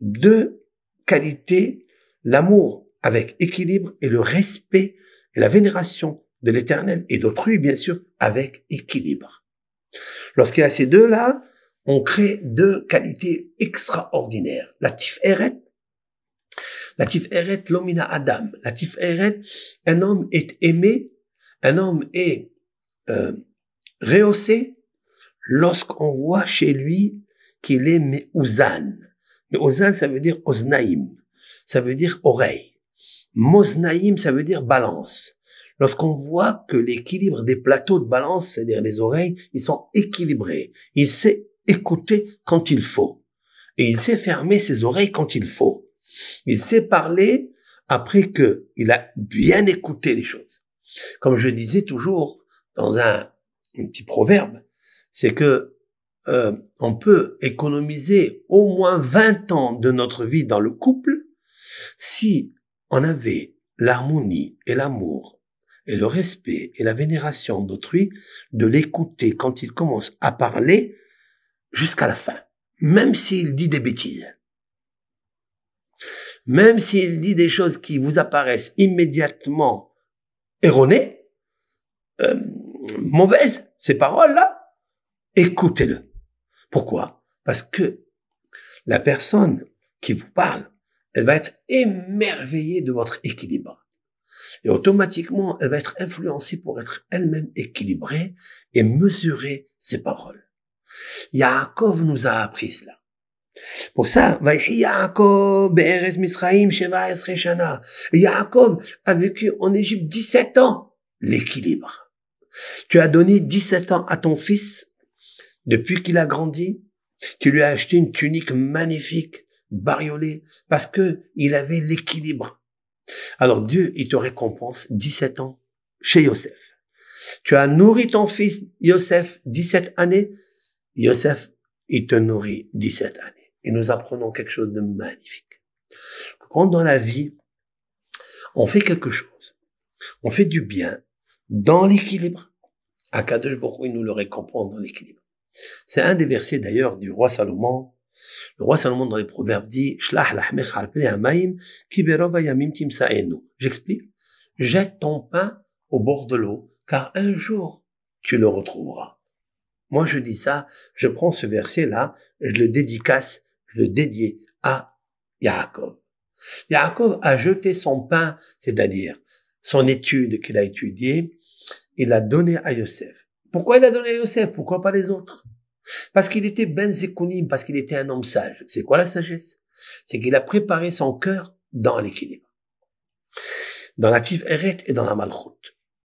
deux qualités, l'amour avec équilibre et le respect et la vénération de l'éternel et d'autrui, bien sûr, avec équilibre. Lorsqu'il y a ces deux-là, on crée deux qualités extraordinaires. La tif eret, la tif eret l'omina adam. La tif eret, un homme est aimé, un homme est euh, rehaussé lorsqu'on voit chez lui qu'il est meouzan. Mais Ozan, ça veut dire osnaïm, Ça veut dire oreille. Moznaïm, ça veut dire balance. Lorsqu'on voit que l'équilibre des plateaux de balance, c'est-à-dire les oreilles, ils sont équilibrés. Il sait écouter quand il faut. Et il sait fermer ses oreilles quand il faut. Il sait parler après que il a bien écouté les choses. Comme je disais toujours dans un petit proverbe, c'est que euh, on peut économiser au moins 20 ans de notre vie dans le couple si on avait l'harmonie et l'amour et le respect et la vénération d'autrui, de l'écouter quand il commence à parler jusqu'à la fin, même s'il dit des bêtises. Même s'il dit des choses qui vous apparaissent immédiatement erronées, euh, mauvaises, ces paroles-là, écoutez-le. Pourquoi Parce que la personne qui vous parle, elle va être émerveillée de votre équilibre. Et automatiquement, elle va être influencée pour être elle-même équilibrée et mesurer ses paroles. Yaakov nous a appris cela. Pour ça, Yaakov, a vécu en Égypte 17 ans. L'équilibre. Tu as donné 17 ans à ton fils depuis qu'il a grandi, tu lui as acheté une tunique magnifique, bariolée, parce que il avait l'équilibre. Alors Dieu, il te récompense 17 ans chez Yosef. Tu as nourri ton fils Yosef 17 années. Yosef, il te nourrit 17 années. Et nous apprenons quelque chose de magnifique. Quand dans la vie, on fait quelque chose, on fait du bien dans l'équilibre, à Kadosh beaucoup il nous le récompense dans l'équilibre. C'est un des versets d'ailleurs du roi Salomon. Le roi Salomon dans les proverbes dit J'explique. Jette ton pain au bord de l'eau, car un jour tu le retrouveras. Moi je dis ça, je prends ce verset-là, je le dédicace, je le dédie à Yaakov. Yaakov a jeté son pain, c'est-à-dire son étude qu'il a étudiée, il l'a donné à Yosef. Pourquoi il a donné à Yosef Pourquoi pas les autres Parce qu'il était Ben Zekounim, parce qu'il était un homme sage. C'est quoi la sagesse C'est qu'il a préparé son cœur dans l'équilibre. Dans la Tif Eret et dans la Malchoute.